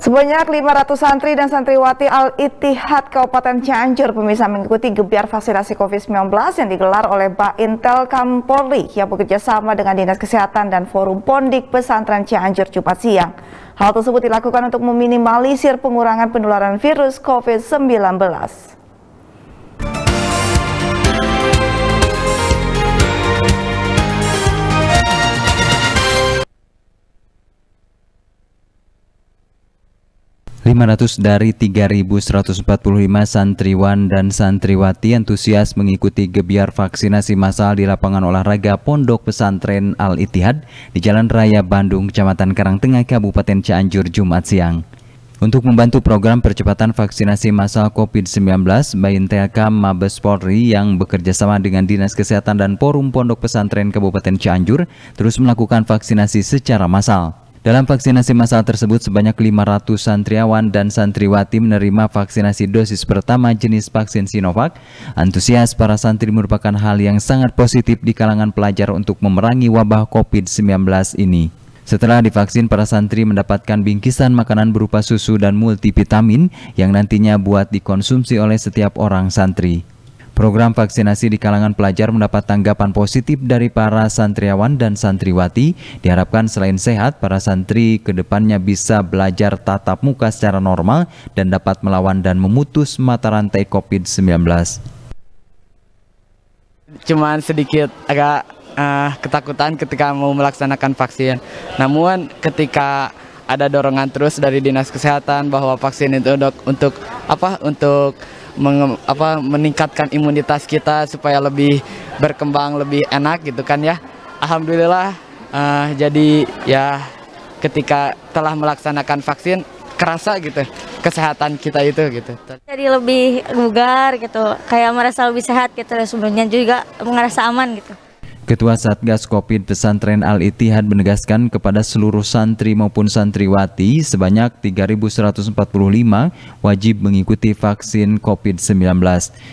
Sebanyak 500 santri dan santriwati al itihad Kabupaten Cianjur pemirsa mengikuti gebiar vaksinasi COVID-19 yang digelar oleh Pak Intel Kampolri yang bekerja sama dengan Dinas Kesehatan dan Forum Pondik Pesantren Cianjur Jumat siang. Hal tersebut dilakukan untuk meminimalisir pengurangan penularan virus COVID-19. 500 dari 3.145 santriwan dan santriwati antusias mengikuti gebiar vaksinasi massal di lapangan olahraga Pondok Pesantren Al-Itihad di Jalan Raya Bandung, Kecamatan Karangtengah, Kabupaten Cianjur, Jumat siang. Untuk membantu program percepatan vaksinasi massal COVID-19, Bayinteka Mabes Polri yang bekerja sama dengan Dinas Kesehatan dan Forum Pondok Pesantren Kabupaten Cianjur terus melakukan vaksinasi secara massal. Dalam vaksinasi massal tersebut, sebanyak 500 santriawan dan santriwati menerima vaksinasi dosis pertama jenis vaksin Sinovac. Antusias para santri merupakan hal yang sangat positif di kalangan pelajar untuk memerangi wabah COVID-19 ini. Setelah divaksin, para santri mendapatkan bingkisan makanan berupa susu dan multivitamin yang nantinya buat dikonsumsi oleh setiap orang santri. Program vaksinasi di kalangan pelajar mendapat tanggapan positif dari para santriawan dan santriwati. Diharapkan selain sehat, para santri kedepannya bisa belajar tatap muka secara normal dan dapat melawan dan memutus mata rantai COVID-19. Cuman sedikit agak uh, ketakutan ketika mau melaksanakan vaksin. Namun ketika ada dorongan terus dari dinas kesehatan bahwa vaksin itu untuk, untuk apa untuk menge, apa meningkatkan imunitas kita supaya lebih berkembang lebih enak gitu kan ya alhamdulillah uh, jadi ya ketika telah melaksanakan vaksin kerasa gitu kesehatan kita itu gitu jadi lebih bugar gitu kayak merasa lebih sehat gitu sebelumnya juga merasa aman gitu Ketua Satgas Covid Pesantren Al-Itihad menegaskan kepada seluruh santri maupun santriwati sebanyak 3.145 wajib mengikuti vaksin Covid-19.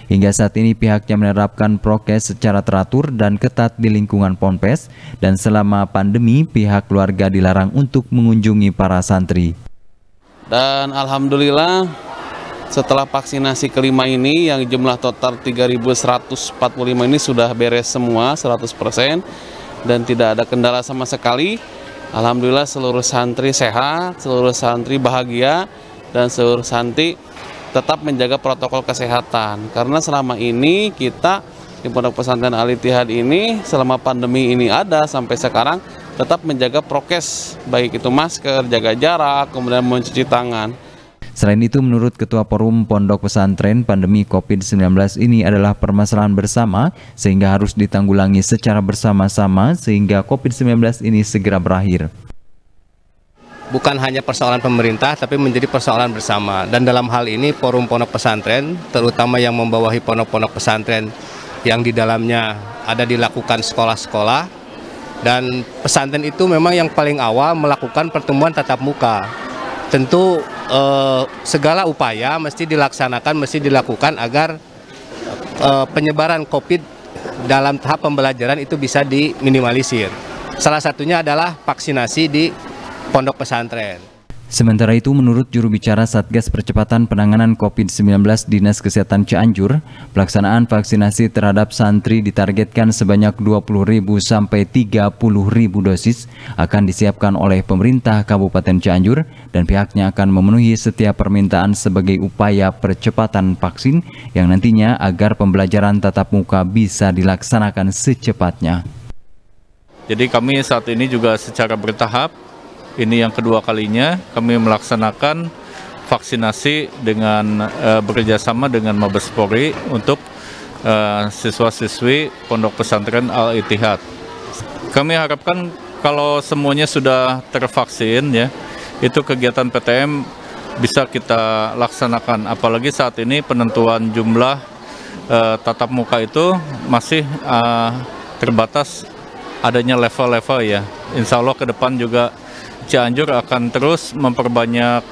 Hingga saat ini pihaknya menerapkan prokes secara teratur dan ketat di lingkungan Ponpes dan selama pandemi pihak keluarga dilarang untuk mengunjungi para santri. Dan Alhamdulillah setelah vaksinasi kelima ini yang jumlah total 3.145 ini sudah beres semua 100% dan tidak ada kendala sama sekali. Alhamdulillah seluruh santri sehat, seluruh santri bahagia dan seluruh santri tetap menjaga protokol kesehatan karena selama ini kita di Pondok Pesantren Al ini selama pandemi ini ada sampai sekarang tetap menjaga prokes baik itu masker, jaga jarak, kemudian mencuci tangan. Selain itu, menurut Ketua Forum Pondok Pesantren, pandemi COVID-19 ini adalah permasalahan bersama sehingga harus ditanggulangi secara bersama-sama sehingga COVID-19 ini segera berakhir. Bukan hanya persoalan pemerintah, tapi menjadi persoalan bersama. Dan dalam hal ini, Forum Pondok Pesantren, terutama yang membawahi pondok-pondok pesantren yang di dalamnya ada dilakukan sekolah-sekolah, dan pesantren itu memang yang paling awal melakukan pertemuan tatap muka. Tentu eh, segala upaya mesti dilaksanakan, mesti dilakukan agar eh, penyebaran COVID dalam tahap pembelajaran itu bisa diminimalisir. Salah satunya adalah vaksinasi di pondok pesantren. Sementara itu, menurut juru bicara Satgas Percepatan Penanganan COVID-19 Dinas Kesehatan Cianjur, pelaksanaan vaksinasi terhadap santri ditargetkan sebanyak 20.000 sampai 30.000 dosis akan disiapkan oleh pemerintah Kabupaten Cianjur dan pihaknya akan memenuhi setiap permintaan sebagai upaya percepatan vaksin yang nantinya agar pembelajaran tatap muka bisa dilaksanakan secepatnya. Jadi kami saat ini juga secara bertahap ini yang kedua kalinya kami melaksanakan vaksinasi dengan uh, bekerjasama dengan Mabes Polri untuk uh, siswa-siswi Pondok Pesantren Al Itihad. Kami harapkan kalau semuanya sudah tervaksin ya, itu kegiatan PTM bisa kita laksanakan. Apalagi saat ini penentuan jumlah uh, tatap muka itu masih uh, terbatas adanya level-level ya. Insya Allah ke depan juga Cianjur akan terus memperbanyak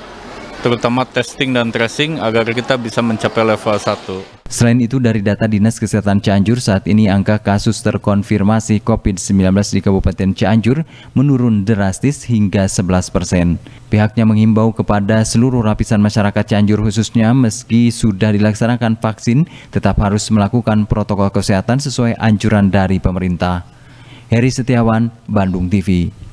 terutama testing dan tracing agar kita bisa mencapai level 1. Selain itu dari data Dinas Kesehatan Cianjur saat ini angka kasus terkonfirmasi COVID-19 di Kabupaten Cianjur menurun drastis hingga 11 persen. Pihaknya menghimbau kepada seluruh lapisan masyarakat Cianjur khususnya meski sudah dilaksanakan vaksin tetap harus melakukan protokol kesehatan sesuai anjuran dari pemerintah. Heri Setiawan, Bandung TV.